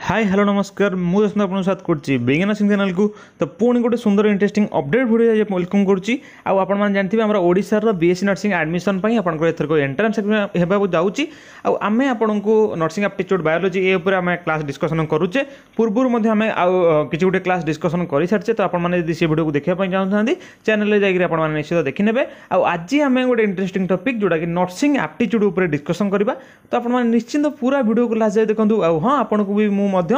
Hi hello नमस्कार मुझे आपको स्वागत करेगना सिंह चैनल को तो पुणी गोटे सुंदर इंटरेस्ट अपडेट भिडियो वेलकम कर आपने जानते हैं ओडार बीएससी नर्सी आडमिशन आपको एंट्रान्स एक्जाम होमें आपको नर्सी आप्टिट्यूड बायोलोजी ए आम क्लास डिस्कसन करुचे पूर्व आम तो कि गोटे क्लास डिस्कसन कर सारे तो आपड़ी से भिडियो को देखा चाहते चैनल जाकर निश्चित देखने आज आम गोटे इंटरेस्ट टपिक जोटा कि नर्सी आप्टिट्यूड उपर डिस्कसन करवा तो आपचिंत पूरा भिडियो को लास्ट जाए देखो आँ आपको भी ମୁଁ ମଧ୍ୟ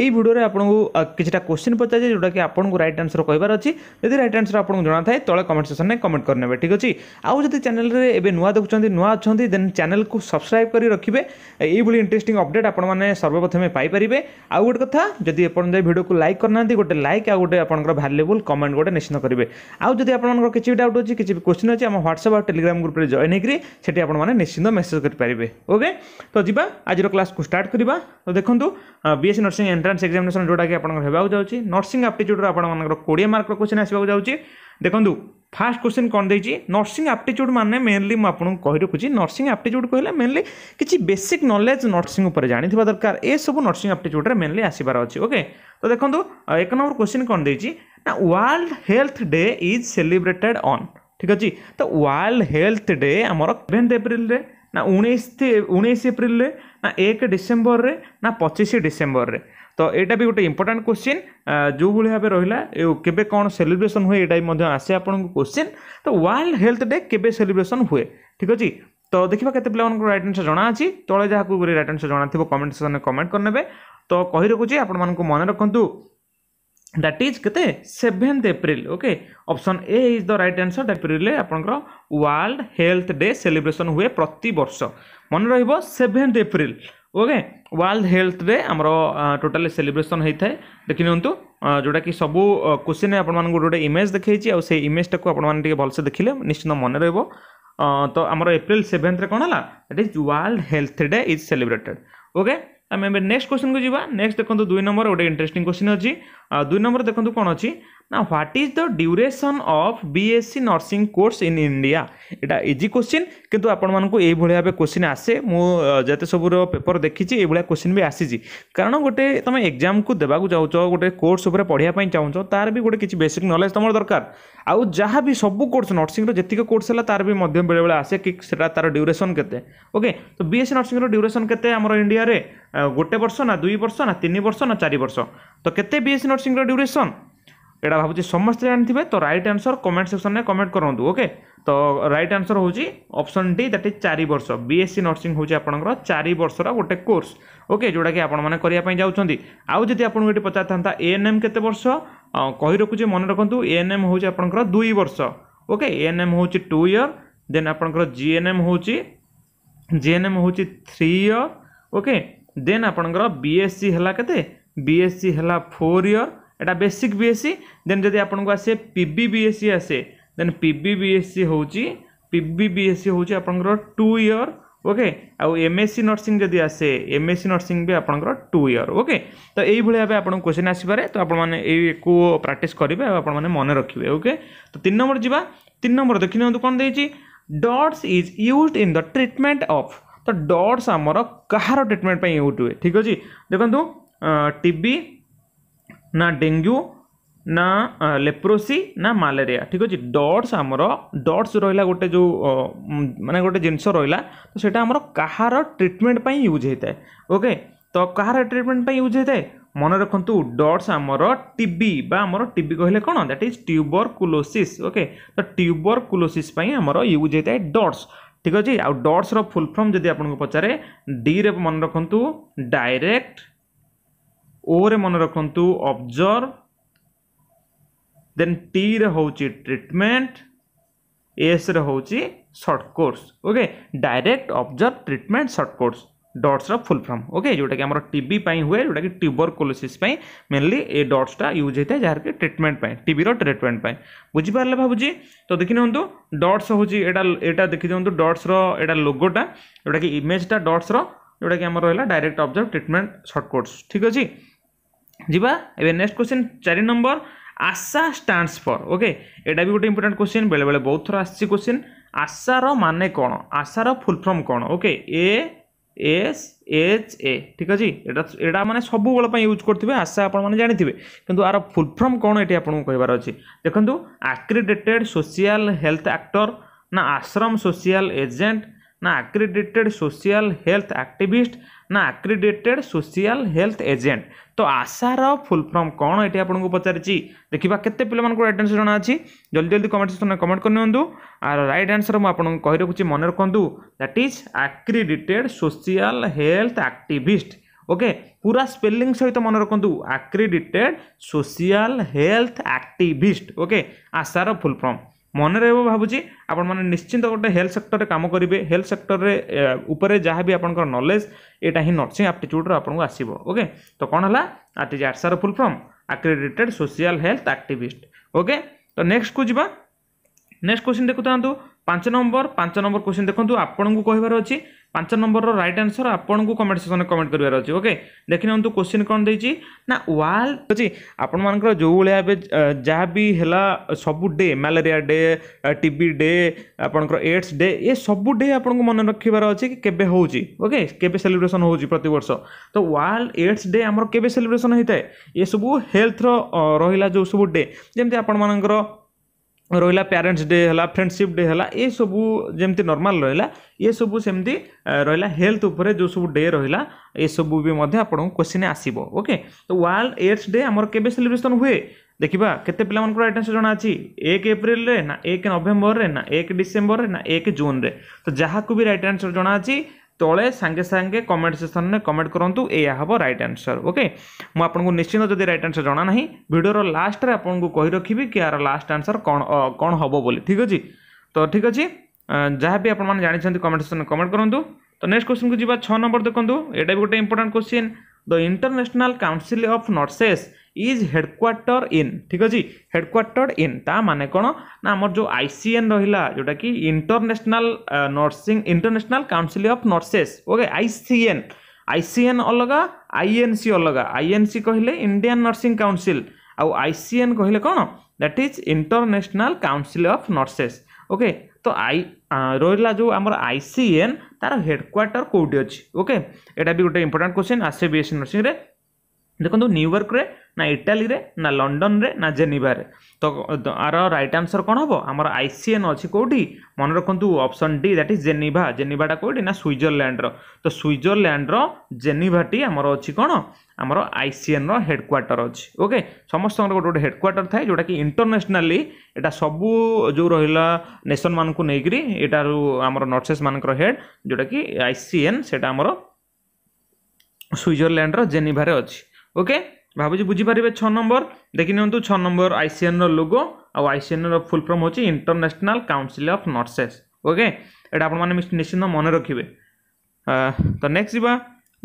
ଏଇ ଭିଡ଼ିଓରେ ଆପଣଙ୍କୁ କିଛିଟା କୋଶ୍ଚିନ୍ ପଚାରିଛି ଯେଉଁଟାକି ଆପଣଙ୍କୁ ରାଇଟ୍ ଆନ୍ସର୍ କହିବାର ଅଛି ଯଦି ରାଇଟ୍ ଆନ୍ସର୍ ଆପଣଙ୍କୁ ଜଣାଥାଏ ତଳେ କମେଣ୍ଟ ସେକ୍ସନ୍ରେ କମେଣ୍ଟ କରିନେବେ ଠିକ୍ ଅଛି ଆଉ ଯଦି ଚ୍ୟାନେଲ୍ରେ ଏବେ ନୂଆ ଦେଖୁଛନ୍ତି ନୂଆ ଅଛନ୍ତି ଦେନ୍ ଚ୍ୟାନେଲ୍କୁ ସବସ୍କ୍ରାଇବ୍ କରି ରଖିବେ ଏଇଭଳି ଇଣ୍ଟରେଷ୍ଟିଂ ଅପଡ଼େଟ୍ ଆପଣମାନେ ସର୍ବପ୍ରଥମେ ପାଇପାରିବେ ଆଉ ଗୋଟେ କଥା ଯଦି ଆପଣ ଯାଇ ଭିଡ଼ିଓକୁ ଲାଇକ୍ କରିନାହାନ୍ତି ଗୋଟେ ଲାଇକ୍ ଆଉ ଗୋଟେ ଆପଣଙ୍କର ଭାଲ୍ୟୁବୁଲ୍ କମେଣ୍ଟ ଗୋଟେ ନିଶ୍ଚିତ କରିବେ ଆଉ ଯଦି ଆପଣଙ୍କର କିଛି ବି ଡାଉଟ୍ ଅଛି କିଛି ବି କୋଶ୍ଚିନ୍ ଅଛି ଆମ ହ୍ୱାଟ୍ସଆପ୍ ଆଉ ଟେଲିଗ୍ରାମ ଗ୍ରୁପ୍ରେ ଜଏନ୍ ହେଇକରି ସେଠି ଆପଣମାନେ ନିଶ୍ଚିନ୍ତ ମେସେଜ୍ କରିପାରିବେ ଓକେ ତ ଯିବା ଆଜିର କ୍ଲାସ୍କୁ ଷ୍ଟାର୍ଟ କରିବା ତ ଦେଖନ୍ତୁ বিএসসি ନର୍ସିଂ ଏଣ୍ଟ୍ରାନ୍ସ ଏକ୍ଜାମିନେସନ୍ ଯେଉଁଟାକି ଆପଣଙ୍କର ହେବାକୁ ଯାଉଛି ନର୍ସିଂ ଆପ୍ଟିଚ୍ୟୁଡ଼୍ର ଆପଣମାନଙ୍କର କୋଡ଼ିଏ ମାର୍କର କୋଶ୍ଚିନ୍ ଆସିବାକୁ ଯାଉଛି ଦେଖନ୍ତୁ ফার্স্ট কোশ্চিন কম দিয়েছি নর্সিং আপ্টিচ্ୟୁଡ୍ মানে মেনলি মু আপনার কই রাখুছি নর্সিং আপ্টিচ্ୟୁଡ୍ কহিলে মেনলি কিছু বেসিক নলেজ নর্সিং উপরে জাঁথিবা দরকার এসব নর্সিং আপ্টিচ্ୟୁଡ୍ରେ মেনলি আসবার অছে ওকে তো দেখুন এক নম্বর কোশ্চিন কম দিয়েছি না world health day is celebrated on ঠিক আছে তো ওয়ার্ল্ড হেলথ ডে আমার সেভেন্থ এপ্রিলে না উনিশ উনিশ এপ্রিলে ନା ଏକ ଡିସେମ୍ବରରେ ନା ପଚିଶ ଡିସେମ୍ବରରେ ତ ଏଇଟା ବି ଗୋଟେ ଇମ୍ପୋର୍ଟାଣ୍ଟ କ୍ୱେଶ୍ଚିନ୍ ଯେଉଁଭଳି ଭାବେ ରହିଲା କେବେ କ'ଣ ସେଲିବ୍ରେସନ୍ ହୁଏ ଏଇଟା ବି ମଧ୍ୟ ଆସେ ଆପଣଙ୍କୁ କ୍ୱେଶ୍ଚିନ୍ ତ ୱାର୍ଲଡ ହେଲ୍ଥ ଡେ କେବେ ସେଲିବ୍ରେସନ୍ ହୁଏ ଠିକ୍ ଅଛି ତ ଦେଖିବା କେତେ ପିଲାମାନଙ୍କୁ ରାଇଟ୍ ଆନ୍ସର୍ ଜଣାଅଛି ତଳେ ଯାହାକୁ ରାଇଟ୍ ଆନ୍ସର୍ ଜଣାଥିବ କମେଣ୍ଟ ସେକ୍ସନ୍ରେ କମେଣ୍ଟ କରିନେବେ ତ କହି ରଖୁଛି ଆପଣମାନଙ୍କୁ ମନେ ରଖନ୍ତୁ দ্যাট ইজ কেতে seventh April okay option A is the right answer এপ্রিলে আপনার ওয়ার্ল্ড হেলথ ডে সেলিব্রেসন হুয়ে প্রতবর্ষ মনে রহব seventh April okay world health day আমার টোটাল সেলিব্রেসন হয়ে থাকে দেখি নিউ যেটা কি সবু কোশ্চিন আপনার গোটে ইমেজ দেখাইছি আর সেই ইমেজটা আপনার টিকি ভালসে দেখলে নিশ্চিন্ত মনে রহব তো আমার এপ্রিল সেভেন্থরে কোণ হল that is world health day is celebrated okay ଆମେ ଏବେ ନେକ୍ସଟ କ୍ୱେଶ୍ଚନକୁ ଯିବା ନେକ୍ସଟ ଦେଖନ୍ତୁ ଦୁଇ ନମ୍ବର ଗୋଟେ ଇଣ୍ଟରେଷ୍ଟିଂ କୋଶ୍ଚିନ୍ ଅଛି ଦୁଇ ନମ୍ବର ଦେଖନ୍ତୁ କ'ଣ ଅଛି Now, what is the duration of BSc nursing course in India? এটা ইজি কোশ্চিন কিন্তু ଆପଣମାନଙ୍କୁ ଏଇଭଳି ଭାବେ କୋଶ୍ଚିନ୍ ଆସେ ମୁଁ ଯେତେ ସବୁର ପେପର ଦେଖିଛି ଏଇଭଳିଆ କୋଶ୍ଚିନ୍ ବି ଆସିଛି କାରଣ ଗୋଟେ ତୁମେ ଏକ୍ଜାମ୍କୁ ଦେବାକୁ ଚାହୁଁଛ ଗୋଟେ କୋର୍ସ ଉପରେ ପଢ଼ିବା ପାଇଁ ଚାହୁଁଛ ତାର ବି ଗୋଟେ କିଛି ବେସିକ୍ ନଲେଜ୍ ତୁମର ଦରକାର ଆଉ ଯାହା ବି ସବୁ କୋର୍ସ ନର୍ସିଂର ଯେତିକି କୋର୍ସ ହେଲା ତାର ବି ମଧ୍ୟ ବେଳେବେଳେ ଆସେ କି ସେଟା ତାର ଡ୍ୟୁରେସନ୍ କେତେ ଓକେ ତ ବିଏସ୍ସି ନର୍ସିଂର ଡ୍ୟୁରେସନ୍ କେତେ ଆମର ଇଣ୍ଡିଆରେ ଗୋଟେ ବର୍ଷ ନା ଦୁଇ ବର୍ଷ ନା ତିନି ବର୍ଷ ନା ଚାରି ବର୍ଷ ତ କେତେ ବିଏସ୍ସି ନର୍ସିଂର ଡ୍ୟୁରେସନ୍ এটা ভাবুছি সমস্তে জানিথিবে তো রাইট আনসর কমেন্ট সেকশনে কমেন্ট করতু ওকে তো রাইট আনসর হচ্ছে অপশন ডি দ্যাট ইজ চারি বর্ষ বিএসসি নর্সিং হচ্ছে আপনার চারি বর্ষর গোটে কোর্স ওকে যেটা কি আপনার যাচ্ছেন আদি আপনার এটি পচার থাকে এএনএম কেতে বর্ষ কহি রকুছে মনে রাখতু এএনএম হচ্ছে আপনার দুই বর্ষ ওকে এএনএম হচ্ছে টু ইয়র দেন আপনার জিএনএম হচ্ছে জিএনএম হচ্ছে থ্রি ইয়র ওকে দেন আপনার বিএসসি হল কেতে বিএসসি হল ফোর ইয়র एटा बेसिक बीएससी देन जदि आपन को आसे पीबी बीएससी आसे देन पीबी बीएससी होची पीबी बीएससी होची आपन को 2 ईयर ओके आ एमएससी नर्सिंग जदि आसे एमएससी नर्सिंग भी आपन को 2 ईयर ओके तो एही भले आबे आपन क्वेश्चन आसी पारे तो आपन माने ए को प्रैक्टिस करिवे आपन माने मन रखिवे ओके तो 3 नंबर जीवा 3 नंबर देखिनो कोन देची DOTS is used in the treatment of तो डॉट्स हमरो कहारो ट्रीटमेंट पे यूज हुए ठीक हो जी देखंतु टीबी ना ଡେଙ୍ଗୁ ନା ଲେପ୍ରୋସି ନା ମ୍ୟାଲେରିଆ ଠିକ୍ ଅଛି ଡଟ୍ସ ଆମର ଡଟ୍ସ ରହିଲା ଗୋଟେ ଯେଉଁ ମାନେ ଗୋଟେ ଜିନିଷ ରହିଲା ତ ସେଇଟା ଆମର କାହାର ଟ୍ରିଟମେଣ୍ଟ ପାଇଁ ୟୁଜ୍ ହେଇଥାଏ ଓକେ ତ କାହାର ଟ୍ରିଟମେଣ୍ଟ ପାଇଁ ୟୁଜ୍ ହେଇଥାଏ ମନେ ରଖନ୍ତୁ ଡଟ୍ସ ଆମର ଟିବି ବା ଆମର ଟିବି କହିଲେ କ'ଣ that is tuberculosis okay ତ ଟ୍ୟୁବର କୁଲୋସିସ୍ ପାଇଁ ଆମର ୟୁଜ୍ ହେଇଥାଏ ଡଟ୍ସ ଠିକ୍ ଅଛି ଆଉ ଡଟ୍ସର ଫୁଲ୍ ଫର୍ମ ଯଦି ଆପଣଙ୍କୁ ପଚାରେ ଡିରେ ମନେ ରଖନ୍ତୁ ଡାଇରେକ୍ଟ ओ रे मन रखु अब्जर्व देन टी रे हूँ ट्रिटमेंट एस रे हूँ short course okay direct observe treatment short course DOTS full form okay जोटा कि टीबी टी हुए जो ट्यूबर कोलोसीस्पी मेनली ये टा यूज होता है जहाँकि ट्रिटमेंट टीबी ट्रिटमेंट बुझीपारे भाजी तो देखी नि डट्स हूँ यहाँ देखी दिखाँ डट्स रहा लोगोटा जोटा कि इमेजा डट्स रोटा कि आम रहा डायरेक्ट अब्जर्व ट्रिटमेंट सर्ट ठीक अच्छे ଯିବା ଏବେ ନେକ୍ସଟ କ୍ୱେଶ୍ଚିନ୍ ଚାରି number ASHA stands for okay ଏଇଟା ବି ଗୋଟେ ଇମ୍ପୋର୍ଟାଣ୍ଟ କ୍ୱେଶ୍ଚିନ୍ ବେଳେବେଳେ ବହୁତ ଥର ଆସିଛି କ୍ୱେଶ୍ଚିନ୍ ଆଶାର ମାନେ କ'ଣ ଆଶାର ଫୁଲ୍ ଫର୍ମ କ'ଣ okay A S H A ଠିକ୍ ଅଛି ଏଇଟା ଏଇଟା ମାନେ ସବୁବେଳ ପାଇଁ ୟୁଜ୍ କରୁଥିବେ ଆଶା ଆପଣମାନେ ଜାଣିଥିବେ କିନ୍ତୁ ଆର ଫୁଲ୍ ଫର୍ମ କ'ଣ ଏଠି ଆପଣଙ୍କୁ କହିବାର ଅଛି ଦେଖନ୍ତୁ ଆକ୍ରିଡେଟେଡ଼୍ ସୋସିଆଲ୍ ହେଲ୍ଥ ଆକ୍ଟର ନା ଆଶ୍ରମ ସୋସିଆଲ୍ ଏଜେଣ୍ଟ ना एक्रीडेटेड सोशल हेल्थ आक्टिस्ट ना एक्रीडेटेड सोशल हेल्थ एजेंट तो आशार फुल फर्म कौन ये आपको पचार देखा के पाक आइडेन्स जना अच्छी जल्दी जल्दी कमेंट सेक्शन में कमेंट कर रईट आंसर मुझे कही रखुच्छी मन रखु that is accredited social health activist okay पूरा स्पेलींग सहित मन रखु accredited social health activist okay आशार फुल फर्म ମନେ ରହିବ ଭାବୁଛି ଆପଣମାନେ ନିଶ୍ଚିନ୍ତ ଗୋଟେ ହେଲ୍ଥ ସେକ୍ଟରରେ କାମ କରିବେ ହେଲ୍ଥ ସେକ୍ଟରରେ ଉପରେ ଯାହା ବି ଆପଣଙ୍କର ନଲେଜ ଏଇଟା ହିଁ ନର୍ସିଂ ଆପ୍ଟିଚ୍ୟୁଡ଼୍ର ଆପଣଙ୍କୁ ଆସିବ ଓକେ ତ କ'ଣ ହେଲା ଆର୍ ଟି ଜି ଆର୍ସାର full form accredited social health activist okay ତ ନେକ୍ସଟକୁ ଯିବା ନେକ୍ସଟ କୋଶ୍ଚିନ୍ ଦେଖୁଥାନ୍ତୁ ପାଞ୍ଚ ନମ୍ବର ପାଞ୍ଚ ନମ୍ବର କୋଶ୍ଚିନ୍ ଦେଖନ୍ତୁ ଆପଣଙ୍କୁ କହିବାର ଅଛି ପାଞ୍ଚ ନମ୍ବରର ରାଇଟ୍ ଆନ୍ସର ଆପଣଙ୍କୁ କମେଣ୍ଟ ସେକ୍ସନରେ କମେଣ୍ଟ କରିବାର ଅଛି ଓକେ ଦେଖିନିଅନ୍ତୁ କୋଶ୍ଚିନ୍ କ'ଣ ଦେଇଛି ନା ୱାଲ୍ ଅଛି ଆପଣମାନଙ୍କର ଯେଉଁ ଭଳିଆ ଏବେ ଯାହା ବି ହେଲା ସବୁ day malaria day TB day ଆପଣଙ୍କର ଏଡ୍ସ ଡେ ଏ ସବୁ ଡେ ଆପଣଙ୍କୁ ମନେ ରଖିବାର ଅଛି କି କେବେ ହେଉଛି ଓକେ କେବେ ସେଲିବ୍ରେସନ୍ ହେଉଛି ପ୍ରତିବର୍ଷ ତ ୱାର୍ଲଡ ଏଡ୍ସ ଡେ ଆମର କେବେ ସେଲିବ୍ରେସନ୍ ହୋଇଥାଏ ଏସବୁ ହେଲ୍ଥର ରହିଲା ଯେଉଁ ସବୁ ଡେ ଯେମିତି ଆପଣମାନଙ୍କର रहा प्यारेन्ट्स डे है फ्रेंडसीप डे है यू जमी नर्माल रहा ये सब सेमती रहा हेल्थ उपर जो सब डे रहा यह सब भी आपन क्वेश्चन आसब ओके तो वर्ल्ड एड्स डे आम के सेलिब्रेसन हुए देखा केते पे आटेन्स जना एक एप्रिल ना एक नवेम्बर में ना एक डिसेम्बर में ना एक जून्रे तो जहाँ को भी रईट आन्सर जना ତଳେ ସାଙ୍ଗେ ସାଙ୍ଗେ କମେଣ୍ଟ ସେକ୍ସନ୍ରେ କମେଣ୍ଟ କରନ୍ତୁ ଏହା ହେବ ରାଇଟ୍ ଆନ୍ସର୍ ଓକେ ମୁଁ ଆପଣଙ୍କୁ ନିଶ୍ଚିନ୍ତ ଯଦି ରାଇଟ୍ ଆନ୍ସର୍ ଜଣା ନାହିଁ ଭିଡ଼ିଓର ଲାଷ୍ଟରେ ଆପଣଙ୍କୁ କହି ରଖିବି କି ଏହାର ଲାଷ୍ଟ ଆନ୍ସର୍ କ'ଣ କ'ଣ ହେବ ବୋଲି ଠିକ୍ ଅଛି ତ ଠିକ୍ ଅଛି ଯାହା ବି ଆପଣମାନେ ଜାଣିଛନ୍ତି କମେଣ୍ଟ ସେକ୍ସନ୍ରେ କମେଣ୍ଟ କରନ୍ତୁ ତ ନେକ୍ସଟ କ୍ୱେଶ୍ଚନକୁ ଯିବା ଛଅ ନମ୍ବର ଦେଖନ୍ତୁ ଏଇଟା ବି ଗୋଟେ important question the international council of nurses is headquarter in ଠିକ୍ ଅଛି ହେଡ଼କ୍ୱାର୍ଟର ଇନ୍ ତା ମାନେ କ'ଣ ନା ଆମର ଯେଉଁ ଆଇ ସି ଏନ୍ ରହିଲା ଯେଉଁଟାକି international nursing international council of nurses okay I C N I C N ଅଲଗା ଆଇ ଏନ୍ ସି ଅଲଗା ଆଇ ଏନ୍ ସି କହିଲେ ଇଣ୍ଡିଆନ୍ ନର୍ସିଂ କାଉନସିଲ୍ ଆଉ ଆଇ ସି ଏନ୍ କହିଲେ କ'ଣ that is international council of nurses okay ତ I ରହିଲା ଯେଉଁ ଆମର ଆଇ ସି ଏନ୍ ତା'ର ହେଡ଼କ୍ୱାର୍ଟର କେଉଁଠି ଅଛି ଓକେ ଏଇଟା ବି ଗୋଟେ ଇମ୍ପୋର୍ଟାଣ୍ଟ କ୍ୱେଶ୍ଚିନ୍ ଆସେ ବି ଏସ୍ ନର୍ସିଂରେ ଦେଖନ୍ତୁ ନ୍ୟୁୟର୍କରେ ନା ଇଟାଲୀରେ ନା ଲଣ୍ଡନରେ ନା ଜେନିଭାରେ ତ ଆର ରାଇଟ୍ ଆନ୍ସର୍ କ'ଣ ହେବ ଆମର ଆଇ ସି ଏନ୍ ଅଛି କେଉଁଠି ମନେ ରଖନ୍ତୁ option D that is Geneva ଜେନିଭାଟା କେଉଁଠି ନା ସୁଇଜରଲ୍ୟାଣ୍ଡର ତ ସୁଇଜରଲ୍ୟାଣ୍ଡର ଜେନିଭାଟି ଆମର ଅଛି କ'ଣ ଆମର ଆଇସିଏନ୍ର ହେଡ଼କ୍ୱାର୍ଟର ଅଛି ଓକେ ସମସ୍ତଙ୍କର ଗୋଟେ ଗୋଟେ ହେଡ଼କ୍ୱାର୍ଟର ଥାଏ ଯେଉଁଟାକି ଇଣ୍ଟରନ୍ୟାସନାଲି ଏଇଟା ସବୁ ଯେଉଁ ରହିଲା ନେସନ୍ମାନଙ୍କୁ ନେଇକରି ଏଇଟାରୁ ଆମର ନର୍ସେସ୍ମାନଙ୍କର ହେଡ଼୍ ଯେଉଁଟାକି ଆଇସିଏନ୍ ସେଇଟା ଆମର ସୁଇଜରଲ୍ୟାଣ୍ଡର ଜେନିଭାରେ ଅଛି ଓକେ ଭାବୁଛି ବୁଝିପାରିବେ ଛଅ ନମ୍ବର ଦେଖିନିଅନ୍ତୁ ଛଅ ନମ୍ବର ଆଇସିଏନ୍ର ଲୋଗୋ ଆଉ ଆଇସିଏନ୍ର ଫୁଲ୍ ଫର୍ମ ହେଉଛି international council of nurses okay ଏଇଟା ଆପଣମାନେ ନିଶ୍ଚିନ୍ତ ମନେ ରଖିବେ ତ ନେକ୍ସଟ ଯିବା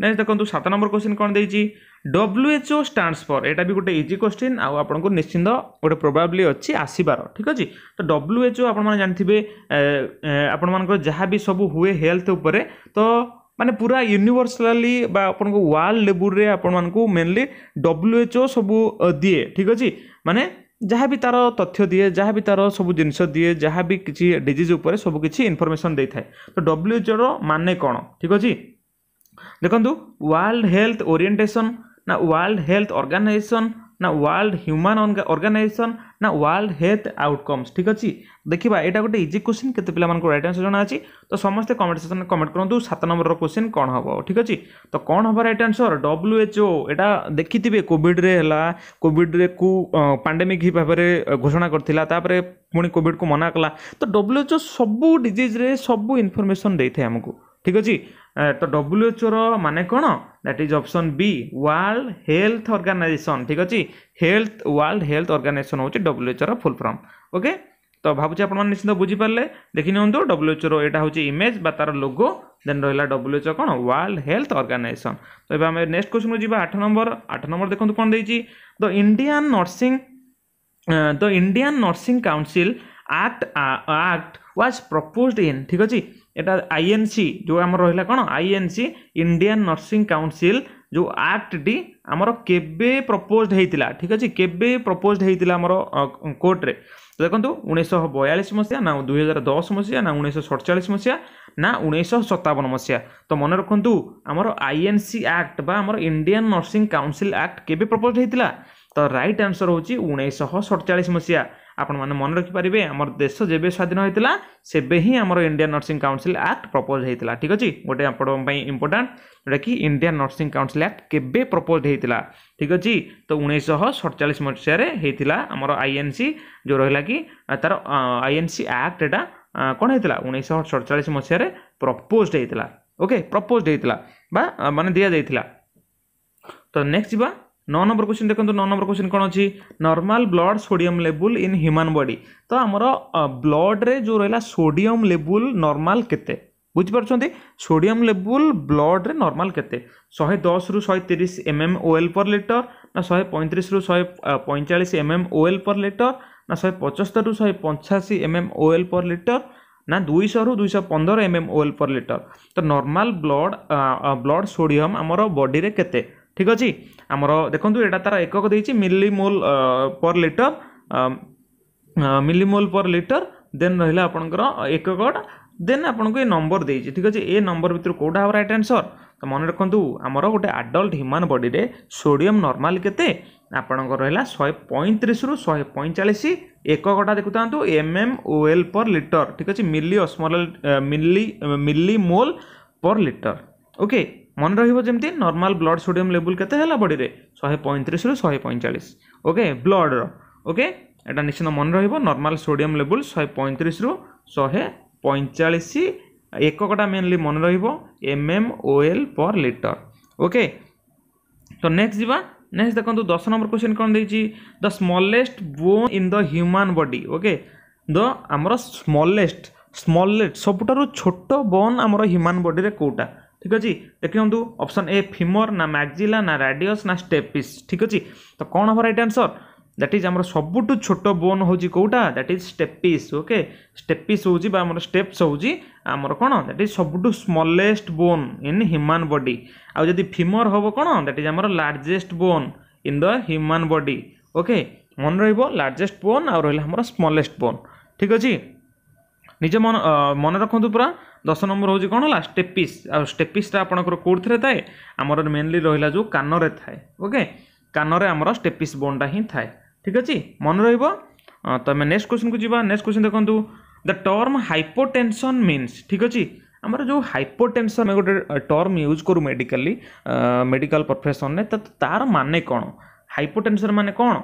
ନେକ୍ସଟ ଦେଖନ୍ତୁ ସାତ ନମ୍ବର କୋଶ୍ଚିନ୍ କ'ଣ ଦେଇଛି ଡବ୍ଲ୍ୟୁଏଚ୍ଓ ଷ୍ଟାଣ୍ଡସ୍ ଫର୍ ଏଇଟା ବି ଗୋଟେ ଇଜି କୋଶ୍ଚିନ୍ ଆଉ ଆପଣଙ୍କୁ ନିଶ୍ଚିନ୍ତ ଗୋଟେ ପ୍ରୋବାବ୍ଲି ଅଛି ଆସିବାର ଠିକ୍ ଅଛି ତ ଡବ୍ଲ୍ୟୁଏଚ୍ଓ ଆପଣମାନେ ଜାଣିଥିବେ ଆପଣମାନଙ୍କର ଯାହା ବି ସବୁ ହୁଏ ହେଲ୍ଥ ଉପରେ ତ ମାନେ ପୁରା ୟୁନିଭର୍ସାଲି ବା ଆପଣଙ୍କ ୱାର୍ଲଡ ଲେବୁଲ୍ରେ ଆପଣମାନଙ୍କୁ ମେନଲି ଡବ୍ଲ୍ୟୁ ଏଚ୍ ଓ ସବୁ ଦିଏ ଠିକ୍ ଅଛି ମାନେ ଯାହା ବି ତା'ର ତଥ୍ୟ ଦିଏ ଯାହା ବି ତା'ର ସବୁ ଜିନିଷ ଦିଏ ଯାହା ବି କିଛି ଡିଜିଜ୍ ଉପରେ ସବୁ କିଛି ଇନଫର୍ମେସନ୍ ଦେଇଥାଏ ତ ଡବ୍ଲ୍ୟୁଏଚ୍ଓର ମାନେ କ'ଣ ଠିକ୍ ଅଛି ଦେଖନ୍ତୁ ୱାର୍ଲଡ ହେଲ୍ଥ ଓରିଏଣ୍ଟେସନ୍ ନା ୱାର୍ଲଡ ହେଲ୍ଥ ଅର୍ଗାନାଇଜେସନ୍ ନା ୱାର୍ଲଡ ହ୍ୟୁମାନ ଅର୍ଗାନାଇଜେସନ୍ ना ୱାର୍ଲड ହେଲ୍ଥ ଆଉଟକମ୍ସ ଠିକ୍ ଅଛି ଦେଖିବା ଏଇଟା ଗୋଟେ ଇଜି କୋଶ୍ଚିନ୍ କେତେ ପିଲାମାନଙ୍କୁ ରାଇଟ୍ ଆନ୍ସର୍ ଜଣା ଅଛି ତ ସମସ୍ତେ କମେଣ୍ଟ ସେକ୍ସନ୍ରେ କମେଣ୍ଟ କରନ୍ତୁ ସାତ ନମ୍ବରର କୋଶ୍ଚିନ୍ କ'ଣ ହେବ ଠିକ୍ ଅଛି ତ କ'ଣ ହେବ ରାଇଟ୍ ଆନ୍ସର୍ ଡବ୍ଲ୍ୟୁଏଚ୍ଓ ଏଇଟା ଦେଖିଥିବେ କୋଭିଡ଼ରେ ହେଲା କୋଭିଡ଼ରେ କୁ ପାଣ୍ଡେମିକ୍ ଭାବରେ ଘୋଷଣା କରିଥିଲା ତାପରେ ପୁଣି କୋଭିଡ଼କୁ ମନା କଲା ତ ଡବ୍ଲ୍ୟୁଏଚ୍ଓ ସବୁ ଡିଜିଜ୍ରେ ସବୁ ଇନଫର୍ମେସନ୍ ଦେଇଥାଏ ଆମକୁ ଠିକ୍ ଅଛି ତ ଡବ୍ଲ୍ୟୁଏଚ୍ଓର ମାନେ କ'ଣ that is option B world health organisation ଠିକ୍ ଅଛି ହେଲ୍ଥ ୱାର୍ଲଡ ହେଲ୍ଥ ଅର୍ଗାନାଇଜେସନ୍ ହେଉଛି ଡବ୍ଲ୍ୟୁଏଚ୍ଓର ଫୁଲ୍ ଫର୍ମ ଓକେ ତ ଭାବୁଛି ଆପଣମାନେ ନିଶ୍ଚିନ୍ତ ବୁଝିପାରିଲେ ଦେଖି ନିଅନ୍ତୁ ଡବ୍ଲ୍ୟୁଏଚ୍ଓର ଏଇଟା ହେଉଛି ଇମେଜ୍ ବା ତାର ଲୋଗୋ ଦେନ୍ ରହିଲା ଡବ୍ଲ୍ୟୁଏଚ୍ଓ କ'ଣ ୱାର୍ଲଡ ହେଲ୍ଥ ଅର୍ଗାନାଇଜେସନ୍ ତ ଏବେ ଆମେ ନେକ୍ସଟ କ୍ୱେଶ୍ଚନକୁ ଯିବା ଆଠ ନମ୍ବର ଆଠ ନମ୍ବର ଦେଖନ୍ତୁ କ'ଣ ଦେଇଛି the Indian nursing the Indian nursing council act act was proposed in ଠିକ୍ ଅଛି এটা আইএনসি ଯେଉଁ ଆମର ରହିଲା କ'ଣ ଆଇଏନ୍ସି ଇଣ୍ଡିଆନ୍ ନର୍ସିଂ କାଉନସିଲ୍ ଯେଉଁ ଆକ୍ଟଟି ଆମର କେବେ ପ୍ରପୋଜ୍ ହେଇଥିଲା ଠିକ୍ ଅଛି କେବେ ପ୍ରପୋଜ୍ ହେଇଥିଲା ଆମର କୋର୍ଟରେ ଦେଖନ୍ତୁ ଉଣେଇଶହ ବୟାଳିଶ ମସିହା ନା ଦୁଇହଜାର ଦଶ ମସିହା ନା ଉଣେଇଶହ ସଡ଼ଚାଳିଶ ମସିହା ନା ଉଣେଇଶହ ସତାବନ ମସିହା ତ ମନେ ରଖନ୍ତୁ ଆମର ଆଇଏନ୍ସି ଆକ୍ଟ ବା ଆମର ଇଣ୍ଡିଆନ୍ ନର୍ସିଂ କାଉନସିଲ୍ ଆକ୍ଟ କେବେ ପ୍ରପୋଜ୍ ହେଇଥିଲା ତ ରାଇଟ୍ ଆନ୍ସର୍ ହେଉଛି ଉଣେଇଶହ ସଡ଼ଚାଳିଶ ମସିହା ଆପଣମାନେ ମନେ ରଖିପାରିବେ ଆମର ଦେଶ ଯେବେ ସ୍ୱାଧୀନ ହୋଇଥିଲା ସେବେ ହିଁ ଆମର Indian nursing council act propose ହୋଇଥିଲା ଠିକ୍ ଅଛି ଗୋଟେ ଆପଣଙ୍କ ପାଇଁ ଇମ୍ପୋର୍ଟାଣ୍ଟ ଯେଉଁଟାକି ଇଣ୍ଡିଆନ୍ ନର୍ସିଂ କାଉନସିଲ୍ ଆକ୍ଟ କେବେ ପ୍ରପୋଜ୍ ହୋଇଥିଲା ଠିକ୍ ଅଛି ତ ଉଣେଇଶହ ସତଚାଳିଶ ମସିହାରେ ହୋଇଥିଲା ଆମର ଆଇଏନ୍ସି ଯେଉଁ ରହିଲା କି ତା'ର ଆଇଏନ୍ସି ଆକ୍ଟ ଏଇଟା କ'ଣ ହେଇଥିଲା ଉଣେଇଶହ ସତଚାଳିଶ ମସିହାରେ ପ୍ରପୋଜ୍ଡ ହେଇଥିଲା ଓକେ ପ୍ରପୋଜ୍ଡ ହେଇଥିଲା ବା ମାନେ ଦିଆଯାଇଥିଲା ତ ନେକ୍ସଟ୍ ଯିବା ନଅ ନମ୍ବର କ୍ୱେଶ୍ଚିନ୍ ଦେଖନ୍ତୁ ନଅ ନମ୍ବର କ୍ୱେଶ୍ଚିନ୍ କ'ଣ ଅଛି ନର୍ମାଲ୍ ବ୍ଲଡ୍ ସୋଡ଼ିୟମ୍ ଲେବୁଲ୍ ଇନ୍ ହ୍ୟୁମାନ୍ ବଡି ତ ଆମର ବ୍ଲଡ୍ରେ ଯେଉଁ ରହିଲା ସୋଡ଼ିୟମ୍ ଲେବୁଲ୍ ନର୍ମାଲ୍ କେତେ ବୁଝିପାରୁଛନ୍ତି ସୋଡ଼ିୟମ୍ ଲେବୁଲ୍ ବ୍ଲଡ୍ରେ ନର୍ମାଲ୍ କେତେ ଶହେ ଦଶରୁ ଶହେ ତିରିଶ M M O L per litre ନା ଶହେ ପଇଁତିରିଶରୁ ଶହେ ପଇଁଚାଳିଶ M M O L per litre ନା ଶହେ ପଞ୍ଚସ୍ତରୀରୁ ଶହେ ପଞ୍ଚାଅଶୀ M M O L per litre ନା ଦୁଇଶହରୁ ଦୁଇଶହ ପନ୍ଦର M M O L per litre ତ ନର୍ମାଲ୍ ବ୍ଲଡ୍ ବ୍ଲଡ୍ ସୋଡ଼ିୟମ୍ ଆମର ବଡ଼ିରେ କେତେ ঠিক ଅଛି ଆମର ଦେଖନ୍ତୁ ଏଇଟା ତା'ର ଏକକ ଦେଇଛି millimole per litre millimole per litre then ରହିଲା ଆପଣଙ୍କର ଏକକଟା ଦେନ୍ ଆପଣଙ୍କୁ ଏ ନମ୍ବର ଦେଇଛି ଠିକ୍ ଅଛି ଏ ନମ୍ବର ଭିତରୁ କେଉଁଟା ହେବ ରାଇଟ୍ ଆନ୍ସର ତ ମନେ ରଖନ୍ତୁ ଆମର ଗୋଟେ ଆଡଲ୍ଟ ହ୍ୟୁମାନ ବଡ଼ିରେ ସୋଡ଼ିୟମ୍ ନର୍ମାଲ କେତେ ଆପଣଙ୍କର ରହିଲା ଶହେ ପଇଁତିରିଶରୁ ଶହେ ପଇଁଚାଳିଶ ଏକକଟା ଦେଖୁଥାନ୍ତୁ M M O L per litre ଠିକ୍ ଅଛି milli osmol milli millimole per litre okay ମନେ ରହିବ ଯେମିତି ନର୍ମାଲ୍ ବ୍ଲଡ୍ ସୋଡ଼ିୟମ୍ ଲେବୁଲ୍ କେତେ ହେଲା ବଡ଼ିରେ ଶହେ ପଇଁତିରିଶରୁ ଶହେ ପଇଁଚାଳିଶ ଓକେ ବ୍ଲଡ଼୍ର ଓକେ ଏଇଟା ନିଶ୍ଚିନ୍ତ ମନେ ରହିବ ନର୍ମାଲ୍ ସୋଡ଼ିୟମ୍ ଲେବୁଲ୍ ଶହେ ପଇଁତିରିଶରୁ ଶହେ ପଇଁଚାଳିଶ এককটা মেনলি মনে রহব এম এম ও এল পর লিটর ওকে তো নেক্সট যা নেক্সট দেখুন দশ নম্বর কোশ্চেন কম দিয়েছি the smallest bone in the human body okay the আমার স্মলেস্ট স্মলেস্ট সবুঠার ছোট বোন আমার হ্যুমান বডিরে কোটা ঠিক ଅଛି ଦେଖିନ୍ତୁ ଅପସନ୍ ଏ ଫିମର ନା ମ୍ୟାକ୍ଜିଲା ନା ରାଡିଅସ୍ ନା ଷ୍ଟେପିସ୍ ଠିକ୍ ଅଛି ତ କ'ଣ ହେବ ରାଇଟ୍ ଆନ୍ସର୍ ଦ୍ୟାଟ୍ ଇଜ୍ ଆମର ସବୁଠୁ ଛୋଟ ବୋନ୍ ହେଉଛି କେଉଁଟା that is stapes okay stapes ହେଉଛି ବା ଆମର ଷ୍ଟେପ୍ସ ହେଉଛି ଆମର କ'ଣ ଦ୍ୟାଟ୍ ଇଜ୍ ସବୁଠୁ smallest bone in human body ଆଉ ଯଦି ଫିମର ହେବ କ'ଣ ଦ୍ୟାଟ୍ ଇଜ୍ ଆମର largest bone in the human body okay ମନେ ରହିବ ଲାର୍ଜେଷ୍ଟ ବୋନ୍ ଆଉ ରହିଲା ଆମର ସ୍ମଲେଷ୍ଟ ବୋନ୍ ଠିକ୍ ଅଛି ନିଜ ମନ ମନେ ରଖନ୍ତୁ ପୁରା ଦଶ ନମ୍ବର ହେଉଛି କ'ଣ ହେଲା ଷ୍ଟେପିସ୍ ଆଉ ଷ୍ଟେପିସ୍ଟା ଆପଣଙ୍କର କେଉଁଥିରେ ଥାଏ ଆମର ମେନଲି ରହିଲା ଯେଉଁ କାନରେ ଥାଏ ଓକେ କାନରେ ଆମର ଷ୍ଟେପିସ୍ ବୋନ୍ଟା ହିଁ ଥାଏ ଠିକ୍ ଅଛି ମନେ ରହିବ ତ ଆମେ ନେକ୍ସଟ କ୍ୱେଶ୍ଚନକୁ ଯିବା ନେକ୍ସଟ କ୍ୱେଶ୍ଚନ ଦେଖନ୍ତୁ ଦ ଟର୍ମ ହାଇପୋଟେନସନ୍ ମିନ୍ସ ଠିକ୍ ଅଛି ଆମର ଯେଉଁ ହାଇପୋଟେନସନ୍ ଆମେ ଗୋଟେ ଟର୍ମ ୟୁଜ୍ କରୁ ମେଡ଼ିକାଲି ମେଡ଼ିକାଲ ପ୍ରଫେସନ୍ରେ ତ ତା'ର ମାନେ କ'ଣ ହାଇପୋଟେନସନ୍ ମାନେ କ'ଣ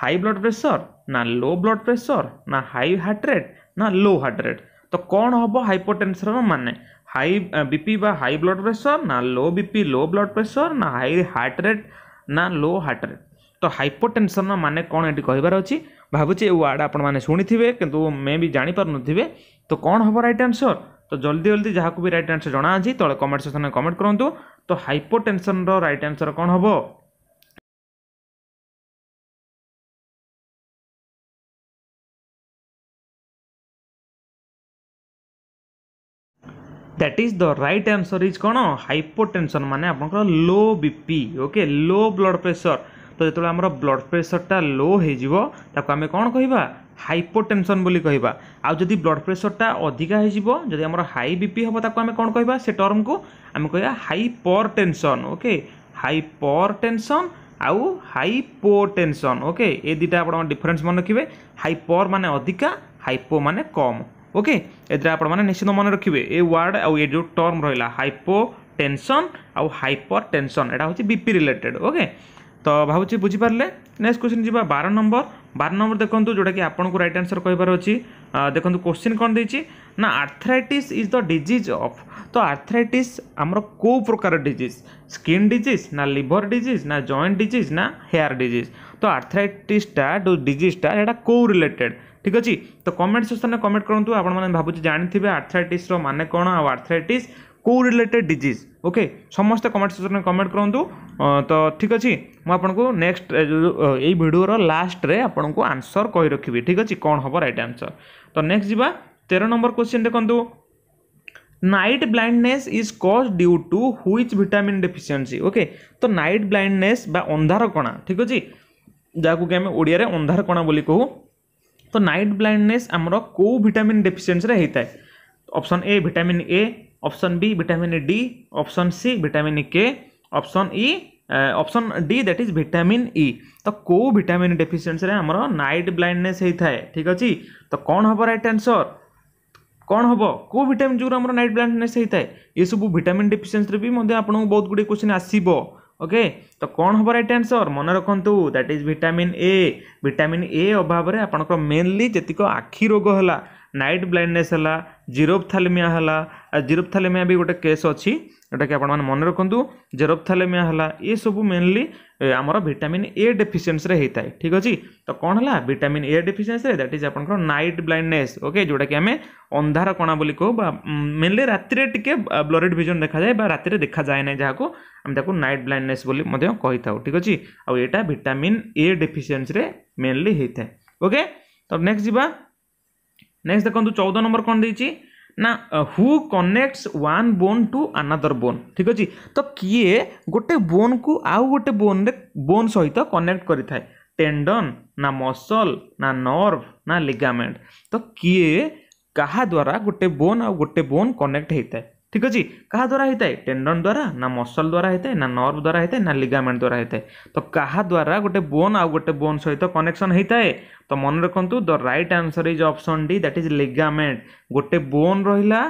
ହାଇ ବ୍ଲଡ଼ ପ୍ରେସର ନା ଲୋ ବ୍ଲଡ଼ ପ୍ରେସର ନା ହାଇ ହାର୍ଟ ରେଟ୍ ନା ଲୋ ହାର୍ଟ ରେଟ୍ तो कौन हम हाइपोटेनसन मान हाई बीपी बा हाई ब्लड प्रेशर ना low BP low blood pressure ना हाई हार्ट रेट ना लो हार्ट रेट तो हाइपोटेनसन मान कौन ये कहार अच्छी भावुँ वार्ड आपने शुणिथे कि मे भी जापारे तो कौन हम रईट आनसर तो जल्दी जल्दी जहाँ को भी रईट आन्सर जना तले कमेंट सेक्शन में कमेंट करूँ तो हाइपोटेनसन रईट आन्सर कौन हम that is the right answer is କ'ଣ ହାଇପୋଟେନସନ୍ ମାନେ ଆପଣଙ୍କର low B P okay low blood pressure ତ ଯେତେବେଳେ ଆମର ବ୍ଲଡ଼ ପ୍ରେସରଟା ଲୋ ହେଇଯିବ ତାକୁ ଆମେ କ'ଣ କହିବା ହାଇପୋଟେନସନ୍ ବୋଲି କହିବା ଆଉ ଯଦି ବ୍ଲଡ଼ ପ୍ରେସରଟା ଅଧିକା ହେଇଯିବ ଯଦି ଆମର ହାଇ ବି ପି ହେବ ତାକୁ ଆମେ କ'ଣ କହିବା ସେ ଟର୍ମକୁ ଆମେ କହିବା hypertension okay hypertension ଆଉ ହାଇପୋଟେନସନ୍ ଓକେ ଏ ଦୁଇଟା ଆପଣ ଡିଫରେନ୍ସ ମନେ ରଖିବେ ହାଇପର୍ ମାନେ ଅଧିକା ହାଇପୋ ମାନେ କମ୍ ଓକେ ଏଥିରେ ଆପଣମାନେ ନିଶ୍ଚିତ ମନେ ରଖିବେ ଏ ୱାର୍ଡ଼ ଆଉ ଏ ଯେଉଁ ଟର୍ମ ରହିଲା ହାଇପୋ ଟେନସନ୍ ଆଉ ହାଇପର ଟେନସନ୍ ଏଇଟା ହେଉଛି ବିପି ରିଲେଟେଡ୍ ଓକେ ତ ଭାବୁଛି ବୁଝିପାରିଲେ ନେକ୍ସଟ କ୍ୱେଶ୍ଚିନ୍ ଯିବା ବାର ନମ୍ବର ବାର ନମ୍ବର ଦେଖନ୍ତୁ ଯେଉଁଟାକି ଆପଣଙ୍କୁ ରାଇଟ୍ ଆନ୍ସର୍ କହିବାର ଅଛି ଦେଖନ୍ତୁ କ୍ୱେଶ୍ଚିନ୍ କ'ଣ ଦେଇଛି ନା arthritis is the disease of ତ ଆର୍ଥରାଇଟିସ୍ ଆମର କେଉଁ ପ୍ରକାର ଡିଜିଜ୍ ସ୍କିନ୍ ଡିଜିଜ୍ ନା ଲିଭର ଡିଜିଜ୍ ନା ଜଏଣ୍ଟ ଡିଜିଜ୍ ନା ହେୟାର ଡିଜିଜ୍ ତ ଆର୍ଥରାଇଟିସ୍ଟା ଯେଉଁ ଡିଜିଜ୍ଟା ସେଇଟା କେଉଁ ରିଲେଟେଡ୍ ঠিক ଅଛି ତ କମେଣ୍ଟ ସେକ୍ସନରେ କମେଣ୍ଟ କରନ୍ତୁ ଆପଣମାନେ ଭାବୁଛି ଜାଣିଥିବେ ଆର୍ଥ୍ରାଇଟିସ୍ର ମାନେ କ'ଣ ଆଉ ଆର୍ଥ୍ରାଇଟିସ୍ କେଉଁ ରିଲେଟେଡ୍ ଡିଜିଜ୍ ଓକେ ସମସ୍ତେ କମେଣ୍ଟ ସେକ୍ସନରେ କମେଣ୍ଟ କରନ୍ତୁ ତ ଠିକ୍ ଅଛି ମୁଁ ଆପଣଙ୍କୁ ନେକ୍ସଟ ଏଇ ଭିଡ଼ିଓର ଲାଷ୍ଟରେ ଆପଣଙ୍କୁ ଆନ୍ସର କହି ରଖିବି ଠିକ୍ ଅଛି କ'ଣ ହେବ ରାଇଟ୍ ଆନ୍ସର ତ ନେକ୍ସଟ ଯିବା ତେର ନମ୍ବର କ୍ୱେଶ୍ଚିନ୍ ଦେଖନ୍ତୁ night blindness is caused due to which vitamin deficiency okay तो नाइट ब्लाइंडनेस बा अंधार कणा ठीक अच्छे जहाँ को कि आम ओडिया अंधार कणा बोली कहूँ तो नाइट ब्लैंडनेस आमर कौ भिटामिन डेफिसीयसी होता है option A vitamin A option B vitamin D option C vitamin K option E option D that is vitamin E तो कौ भिटाम डेफिसीयसी आमर नाइट ब्लैंडनेस होता है ठीक अच्छे तो कौन हम रईट आंसर कौन हम कौ भिटामिन जो नाइट ब्लैंडनेस होता है ये सब भिटामिन डेफिसीयसी भी आपको बहुत गुड क्वेश्चन आसो ओके तो कौन हम रईट आनसर मन रखु that is vitamin A vitamin A अभाव आपंकर मेनली जितक आखि रोग है नाइट ब्लैंडनेस है जीरोथालमिया ଜେରୋପ୍ଥାଲେମିଆ ବି ଗୋଟେ କେସ୍ ଅଛି ଯେଉଁଟାକି ଆପଣମାନେ ମନେ ରଖନ୍ତୁ ଜେରୋପ୍ଥାଲେମିଆ ହେଲା ଏସବୁ ମେନଲି ଆମର ଭିଟାମିନ୍ ଏ ଡେଫିସିଏନ୍ସିରେ ହେଇଥାଏ ଠିକ୍ ଅଛି ତ କ'ଣ ହେଲା ଭିଟାମିନ୍ ଏ ଡେଫିସିଏନ୍ସିରେ ଦ୍ୟାଟ୍ ଇଜ୍ ଆପଣଙ୍କର ନାଇଟ୍ ବ୍ଲାଇଣ୍ଡନେସ୍ ଓକେ ଯେଉଁଟାକି ଆମେ ଅନ୍ଧାର କଣା ବୋଲି କହୁ ବା ମେନଲି ରାତିରେ ଟିକେ ବ୍ଲରେଡ୍ ଭିଜନ୍ ଦେଖାଯାଏ ବା ରାତିରେ ଦେଖାଯାଏ ନାହିଁ ଯାହାକୁ ଆମେ ତାକୁ ନାଇଟ୍ ବ୍ଲାଇଣ୍ଡନେସ୍ ବୋଲି ମଧ୍ୟ କହିଥାଉ ଠିକ୍ ଅଛି ଆଉ ଏଇଟା ଭିଟାମିନ୍ ଏ ଡେଫିସିଏନ୍ସିରେ ମେନଲି ହେଇଥାଏ ଓକେ ତ ନେକ୍ସଟ ଯିବା ନେକ୍ସଟ ଦେଖନ୍ତୁ ଚଉଦ ନମ୍ବର କ'ଣ ଦେଇଛି ना who connects one bone to another bone ଠିକ୍ ଅଛି ତ କିଏ ଗୋଟେ ବୋନ୍କୁ ଆଉ ଗୋଟେ ବୋନ୍ରେ ବୋନ୍ ସହିତ କନେକ୍ଟ କରିଥାଏ ଟେଣ୍ଡନ୍ ନା ମସଲ୍ ନା ନର୍ଭ ନା ଲିଗାମେଣ୍ଟ ତ କିଏ କାହା ଦ୍ୱାରା ଗୋଟେ ବୋନ୍ ଆଉ ଗୋଟେ ବୋନ୍ କନେକ୍ଟ ହେଇଥାଏ ঠিক ଅଛି କାହା ଦ୍ୱାରା ହେଇଥାଏ ଟେଣ୍ଡନ୍ ଦ୍ୱାରା ନା ମସଲ୍ ଦ୍ୱାରା ହେଇଥାଏ ନା ନର୍ଭ ଦ୍ୱାରା ହେଇଥାଏ ନା ଲିଗାମେଣ୍ଟ ଦ୍ୱାରା ହେଇଥାଏ ତ କାହା ଦ୍ୱାରା ଗୋଟେ ବୋନ୍ ଆଉ ଗୋଟେ ବୋନ୍ ସହିତ କନେକ୍ସନ୍ ହେଇଥାଏ ତ ମନେ ରଖନ୍ତୁ the right answer is option D that is ligament ଗୋଟେ ବୋନ୍ ରହିଲା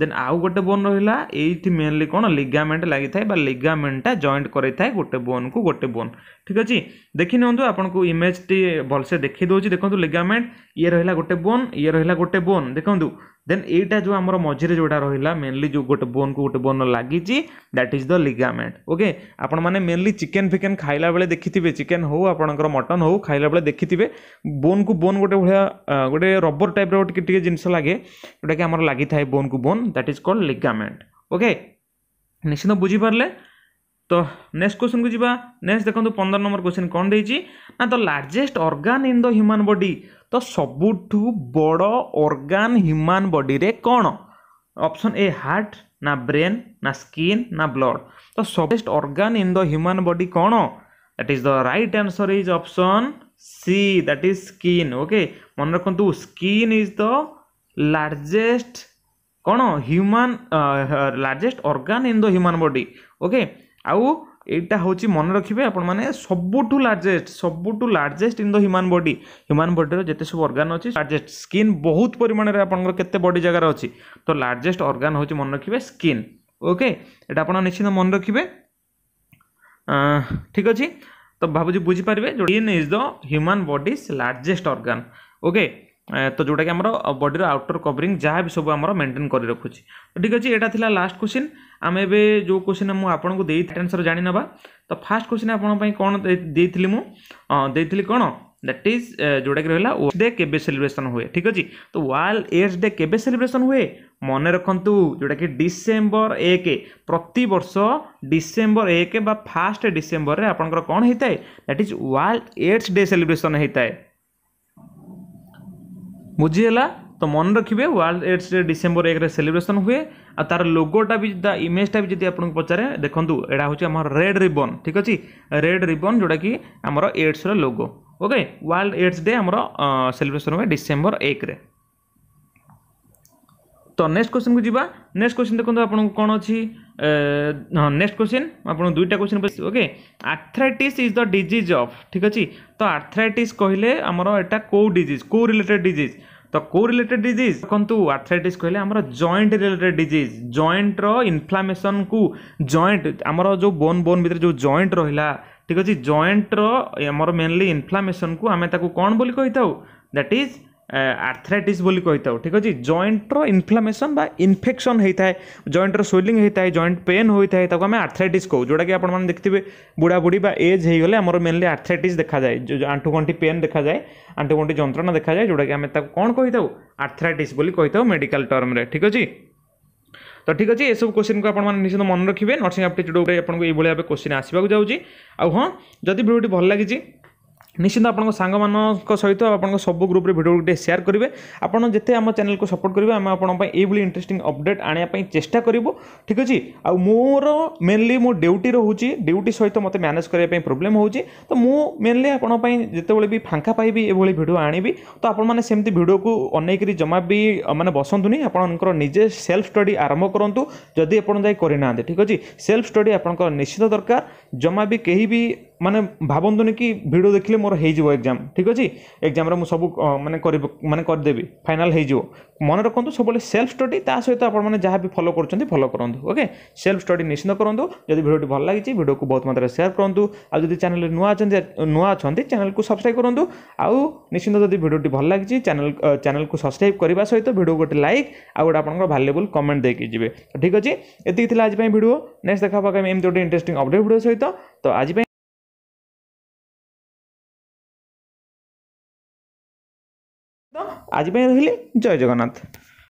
ଦେନ୍ ଆଉ ଗୋଟେ ବୋନ୍ ରହିଲା ଏଇଠି ମେନଲି କ'ଣ ଲିଗାମେଣ୍ଟ ଲାଗିଥାଏ ବା ଲିଗାମେଣ୍ଟଟା ଜଏଣ୍ଟ କରାଇଥାଏ ଗୋଟେ ବୋନ୍କୁ ଗୋଟେ ବୋନ୍ ଠିକ୍ ଅଛି ଦେଖି ନିଅନ୍ତୁ ଆପଣଙ୍କୁ ଇମେଜ୍ଟି ଭଲସେ ଦେଖେଇ ଦେଉଛି ଦେଖନ୍ତୁ ଲିଗାମେଣ୍ଟ ଇଏ ରହିଲା ଗୋଟେ ବୋନ୍ ଇଏ ରହିଲା ଗୋଟେ ବୋନ୍ ଦେଖନ୍ତୁ ଦେନ୍ ଏଇଟା ଯେଉଁ ଆମର ମଝିରେ ଯେଉଁଟା ରହିଲା ମେନଲି ଯେଉଁ ଗୋଟେ ବୋନ୍କୁ ଗୋଟେ ବୋନ୍ ଲାଗିଛି that is the ligament okay ଆପଣମାନେ ମେନଲି ଚିକେନ୍ ଫିକେନ୍ ଖାଇଲା ବେଳେ ଦେଖିଥିବେ ଚିକେନ୍ ହଉ ଆପଣଙ୍କର ମଟନ୍ ହଉ ଖାଇଲା ବେଳେ ଦେଖିଥିବେ ବୋନ୍କୁ ବୋନ୍ ଗୋଟେ ଭଳିଆ ଗୋଟେ ରବର ଟାଇପ୍ର ଟିକେ ଟିକେ ଜିନିଷ ଲାଗେ ଯେଉଁଟାକି ଆମର ଲାଗିଥାଏ ବୋନ୍କୁ bone that is called ligament okay ନିଶ୍ଚିନ୍ତ ବୁଝିପାରିଲେ ତ ନେକ୍ସଟ କ୍ୱେଶ୍ଚନକୁ ଯିବା ନେକ୍ସଟ ଦେଖନ୍ତୁ ପନ୍ଦର ନମ୍ବର କ୍ୱେଶ୍ଚନ କ'ଣ ଦେଇଛି ନା the largest organ in the human body ତ ସବୁଠୁ ବଡ଼ ଅର୍ଗାନ୍ ହ୍ୟୁମାନ୍ ବଡ଼ିରେ କ'ଣ ଅପସନ୍ ଏ ହାର୍ଟ ନା ବ୍ରେନ୍ ନା ସ୍କିନ୍ ନା ବ୍ଲଡ଼ ତ ସବେଷ୍ଟ organ in the human body କ'ଣ that is the right answer is option C that is skin okay ମନେ ରଖନ୍ତୁ ସ୍କିନ୍ ଇଜ୍ ଦ ଲାର୍ଜେଷ୍ଟ କ'ଣ human largest organ in the human body okay ଆଉ এইটা ହେଉଛି ମନେ ରଖିବେ ଆପଣମାନେ ସବୁଠୁ ଲାର୍ଜେଷ୍ଟ ସବୁଠୁ largest in the human body human ବଡିର ଯେତେ ସବୁ ଅର୍ଗାନ୍ ଅଛି ଲାର୍ଜେଷ୍ଟ ସ୍କିନ୍ ବହୁତ ପରିମାଣରେ ଆପଣଙ୍କର କେତେ ବଡି ଜାଗାରେ ଅଛି ତ ଲାର୍ଜେଷ୍ଟ ଅର୍ଗାନ୍ ହେଉଛି ମନେ ରଖିବେ ସ୍କିନ୍ ଓକେ ଏଇଟା ଆପଣ ନିଶ୍ଚିନ୍ତ ମନେ ରଖିବେ ଠିକ୍ ଅଛି ତ ଭାବୁଛି ବୁଝିପାରିବେ skin is the human body's largest organ okay তো যেটাকি আমার বডির আউটর কভরিং যা বি সব আমার মেন্টেন করে রাখুছি ঠিক আছে এটা লা লাস্ট কোশ্চিন আমি এবে যে কোশ্চিন মু আপনার দিয়ে আনসর জাঁ নেবা তো ফার্স্ট কোশ্চিন আপনার কোণ দিয়েছিলি মু দিয়েছিলি কোণ দ্যাট ইজ যেটাকি রহলা ওয়ার্ল্ড ডে কেবে সেলিব্রেসন হুয়ে ঠিক আছে তো ওয়ার্ল্ড এডস ডে কেবে সেলিব্রেসন হুয়ে মনে ରଖନ୍ତୁ ଯେଉଁଟାକି ଡିସେମ୍ବର ଏକ ପ୍ରତିବର୍ଷ ଡିସେମ୍ବର ଏକ ବା ଫାଷ୍ଟ ଡିସେମ୍ବରରେ ଆପଣଙ୍କର କ'ଣ ହେଇଥାଏ that is world AIDS day celebration ହେଇଥାଏ ବୁଝିହେଲା ତ ମନେ ରଖିବେ ୱାର୍ଲଡ ଏଡ୍ସ ଡେ ଡିସେମ୍ବର ଏକରେ ସେଲିବ୍ରେସନ୍ ହୁଏ ଆଉ ତା'ର ଲୋଗୋଟା ବି ତା ଇମେଜ୍ଟା ବି ଯଦି ଆପଣଙ୍କୁ ପଚାରେ ଦେଖନ୍ତୁ ଏଇଟା ହେଉଛି ଆମର ରେଡ୍ ରିବନ୍ ଠିକ୍ ଅଛି ରେଡ୍ ରିବନ୍ ଯେଉଁଟାକି ଆମର ଏଡ୍ସର logo okay world AIDS day ଆମର ସେଲିବ୍ରେସନ୍ ହୁଏ ଡିସେମ୍ବର ଏକରେ ତ ନେକ୍ସଟ କ୍ୱେଶ୍ଚିନ୍କୁ ଯିବା ନେକ୍ସଟ କ୍ୱେଶ୍ଚିନ୍ ଦେଖନ୍ତୁ ଆପଣଙ୍କୁ କ'ଣ ଅଛି ହଁ ନେକ୍ସଟ କ୍ୱେଶ୍ଚିନ୍ ଆପଣଙ୍କୁ ଦୁଇଟା question okay arthritis is the disease of ଠିକ୍ ଅଛି ତ ଆର୍ଥ୍ରାଇଟିସ୍ କହିଲେ ଆମର ଏଇଟା କେଉଁ ଡିଜିଜ୍ କେଉଁ ରିଲେଟେଡ୍ ଡିଜିଜ୍ ତ କେଉଁ ରିଲେଟେଡ୍ ଡିଜିଜ୍ ଦେଖନ୍ତୁ ଆର୍ଥ୍ରାଇଟିସ୍ କହିଲେ ଆମର ଜଏଣ୍ଟ ରିଲେଟେଡ୍ ଡିଜିଜ୍ ଜଏଣ୍ଟର ଇନଫ୍ଲାମେସନ୍କୁ ଜଏଣ୍ଟ ଆମର ଯେଉଁ ବୋନ୍ ବୋନ୍ ଭିତରେ ଯେଉଁ ଜଏଣ୍ଟ ରହିଲା ଠିକ୍ ଅଛି ଜଏଣ୍ଟର ଆମର ମେନଲି ଇନଫ୍ଲାମେସନ୍କୁ ଆମେ ତାକୁ କ'ଣ ବୋଲି କହିଥାଉ ଦ୍ୟାଟ୍ ଇଜ୍ आर्थराइटिस बोली ठीक अच्छे जयंटर इनफ्लामेसन इनफेक्शन होता है जयंटर स्वेलींग होता है जयंट पेन होता है आम आर्थराइटिस कहू जोटा कि आप देखिए बुढ़ा बुढ़ी एज होगले आम मेनली आर्थराइटिस देखा जाए आंठूगंठी पेन देखा जाए आंठूगंठी जंत्रणा देखा जाए जोटा कि आम कौन कही था आर्थराइटिस कही था मेडिकल टर्म्रे ठीक अच्छे तो ठीक अच्छे यू क्वेश्चन को आपंत मन रखिए नर्सींग आप्टिट्यूड आपको ये भाई भाव क्वेश्चन आसपा जाऊँगी आँ जदि भिडियो भल लगी ନିଶ୍ଚିନ୍ତ ଆପଣଙ୍କ ସାଙ୍ଗମାନଙ୍କ ସହିତ ଆପଣଙ୍କ ସବୁ ଗ୍ରୁପ୍ରେ ଭିଡ଼ିଓ ଗୋଟେ ସେୟାର କରିବେ ଆପଣ ଯେତେ ଆମ ଚ୍ୟାନେଲକୁ ସପୋର୍ଟ କରିବେ ଆମେ ଆପଣଙ୍କ ପାଇଁ ଏଇଭଳି ଇଣ୍ଟରେଷ୍ଟିଂ ଅପଡେଟ୍ ଆଣିବା ପାଇଁ ଚେଷ୍ଟା କରିବୁ ଠିକ୍ ଅଛି ଆଉ ମୋର ମେନଲି ମୋ ଡ୍ୟୁଟି ରହୁଛି ଡ୍ୟୁଟି ସହିତ ମୋତେ ମ୍ୟାନେଜ୍ କରିବା ପାଇଁ ପ୍ରୋବ୍ଲେମ୍ ହେଉଛି ତ ମୁଁ ମେନଲି ଆପଣଙ୍କ ପାଇଁ ଯେତେବେଳେ ବି ଫାଙ୍କା ପାଇବି ଏଭଳି ଭିଡ଼ିଓ ଆଣିବି ତ ଆପଣମାନେ ସେମିତି ଭିଡ଼ିଓକୁ ଅନେଇକରି ଜମା ବି ମାନେ ବସନ୍ତୁନି ଆପଣଙ୍କର ନିଜେ ସେଲ୍ଫ ଷ୍ଟଡି ଆରମ୍ଭ କରନ୍ତୁ ଯଦି ଆପଣ ଯାଇ କରିନାହାନ୍ତି ଠିକ୍ ଅଛି ସେଲ୍ଫ ଷ୍ଟଡି ଆପଣଙ୍କର ନିଶ୍ଚିତ ଦରକାର ଜମା ବି କେହି ବି ମାନେ ଭାବନ୍ତୁନି କି ଭିଡ଼ିଓ ଦେଖିଲେ ମୋର ହେଇଯିବ ଏଗ୍ଜାମ୍ ଠିକ୍ ଅଛି ଏଗ୍ଜାମ୍ରେ ମୁଁ ସବୁ ମାନେ କରି ମାନେ କରିଦେବି ଫାଇନାଲ୍ ହେଇଯିବ ମନେ ରଖନ୍ତୁ ସବୁବେଳେ ସେଲ୍ଫ ଷ୍ଟଡ଼ି ତା ସହିତ ଆପଣମାନେ ଯାହା ବି ଫଲୋ କରୁଛନ୍ତି ଫଲୋ କରନ୍ତୁ ଓକେ ସେଲ୍ଫ ଷ୍ଟଡ଼ି ନିଶ୍ଚିନ୍ତ କରନ୍ତୁ ଯଦି ଭିଡ଼ିଓଟି ଭଲ ଲାଗିଛି ଭିଡ଼ିଓକୁ ବହୁତ ମାତ୍ରାରେ ସେୟାର କରନ୍ତୁ ଆଉ ଯଦି ଚ୍ୟାନେଲ୍ରେ ନୂଆ ଅଛନ୍ତି ନୂଆ ଅଛନ୍ତି ଚ୍ୟାନେଲ୍କୁ ସବସ୍କ୍ରାଇବ୍ କରନ୍ତୁ ଆଉ ନିଶ୍ଚିନ୍ତ ଯଦି ଭିଡ଼ିଓଟି ଭଲ ଲାଗିଛି ଚ୍ୟାନେଲ୍ ଚ୍ୟାନେଲ୍କୁ ସବସ୍କ୍ରାଇବ୍ କରିବା ସହିତ ଭିଡ଼ିଓ ଗୋଟେ ଲାଇକ୍ ଆଉ ଗୋଟେ ଆପଣଙ୍କର ଭାଲ୍ୟୁବୁଲ୍ କମେଣ୍ଟ ଦେଇକି ଯିବେ ଠିକ୍ ଅଛି ଏତିକି ଥିଲା ଆଜି ପାଇଁ ଭିଡ଼ିଓ ନେକ୍ସଟ ଦେଖା ହେବା ଏମିତି ଗୋଟେ ଇଣ୍ଟରେଷ୍ଟିଂ ଅପଡ଼େଟ୍ ଭିଡ଼ିଓ ସହିତ ତ ଆଜି ପାଇଁ আজ বাই রহিলে জয় জগন্নাথ